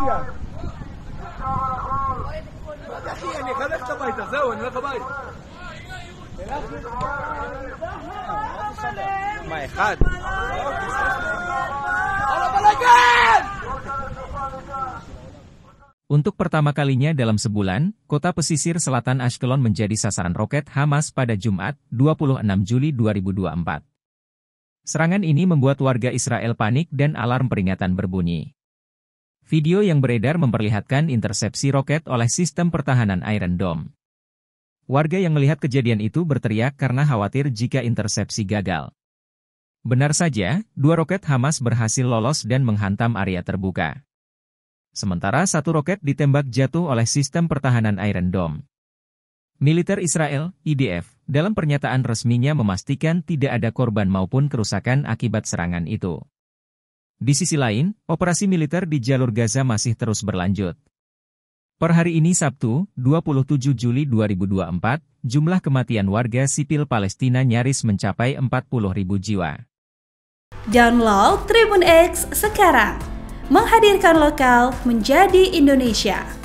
Iya. Untuk pertama kalinya dalam sebulan, kota pesisir selatan Ashkelon menjadi sasaran roket Hamas pada Jumat, 26 Juli 2024. Serangan ini membuat warga Israel panik dan alarm peringatan berbunyi. Video yang beredar memperlihatkan intersepsi roket oleh sistem pertahanan Iron Dome. Warga yang melihat kejadian itu berteriak karena khawatir jika intersepsi gagal. Benar saja, dua roket Hamas berhasil lolos dan menghantam area terbuka. Sementara satu roket ditembak jatuh oleh sistem pertahanan Iron Dome. Militer Israel, IDF, dalam pernyataan resminya memastikan tidak ada korban maupun kerusakan akibat serangan itu. Di sisi lain, operasi militer di jalur Gaza masih terus berlanjut. Per hari ini Sabtu, 27 Juli 2024, jumlah kematian warga sipil Palestina nyaris mencapai 40.000 jiwa. Download Tribun X sekarang, menghadirkan lokal menjadi Indonesia.